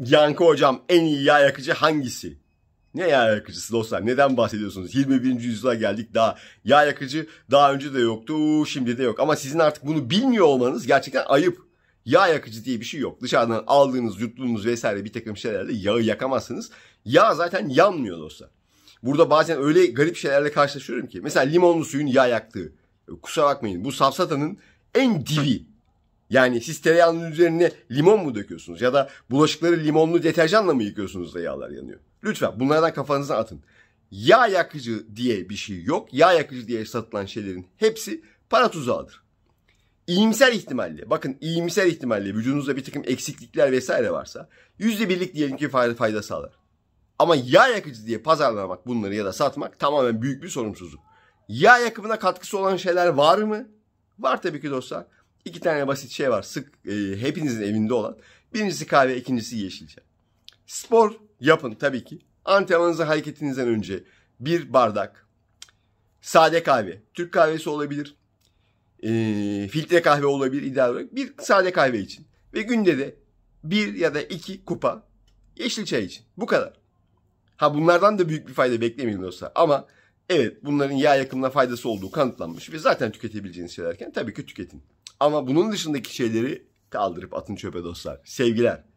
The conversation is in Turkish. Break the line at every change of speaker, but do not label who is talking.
Yankı hocam en iyi yağ yakıcı hangisi? Ne yağ yakıcısı dostlar? Neden bahsediyorsunuz? 21. yüzyıla geldik daha. Yağ yakıcı daha önce de yoktu, şimdi de yok. Ama sizin artık bunu bilmiyor olmanız gerçekten ayıp. Yağ yakıcı diye bir şey yok. Dışarıdan aldığınız, yuttuğunuz vesaire bir takım şeylerle yağı yakamazsınız. Yağ zaten yanmıyor dostlar. Burada bazen öyle garip şeylerle karşılaşıyorum ki. Mesela limonlu suyun yağ yaktığı. Kusura bakmayın bu safsatanın en dibi yani siz tereyağının üzerine limon mu döküyorsunuz ya da bulaşıkları limonlu deterjanla mı yıkıyorsunuz da yağlar yanıyor? Lütfen bunlardan kafanızı atın. Yağ yakıcı diye bir şey yok. Yağ yakıcı diye satılan şeylerin hepsi para tuzağıdır. İyimser ihtimalle, bakın iyimser ihtimalle vücudunuzda bir takım eksiklikler vesaire varsa yüzde birlik diyelim ki fayda fayda sağlar. Ama yağ yakıcı diye pazarlamak bunları ya da satmak tamamen büyük bir sorumsuzluk. Yağ yakımına katkısı olan şeyler var mı? Var tabii ki dostlar. İki tane basit şey var. Sık e, hepinizin evinde olan. Birincisi kahve, ikincisi yeşil çay. Spor yapın tabii ki. Antrenmanınızı hareketinizden önce bir bardak sade kahve, Türk kahvesi olabilir, e, filtre kahve olabilir ideal olarak bir sade kahve için. Ve günde de bir ya da iki kupa yeşil çay için. Bu kadar. Ha bunlardan da büyük bir fayda beklemeyin dostlar. Ama evet bunların yağ yakımına faydası olduğu kanıtlanmış ve zaten tüketebileceğiniz şeylerken tabii ki tüketin. Ama bunun dışındaki şeyleri kaldırıp atın çöpe dostlar. Sevgiler.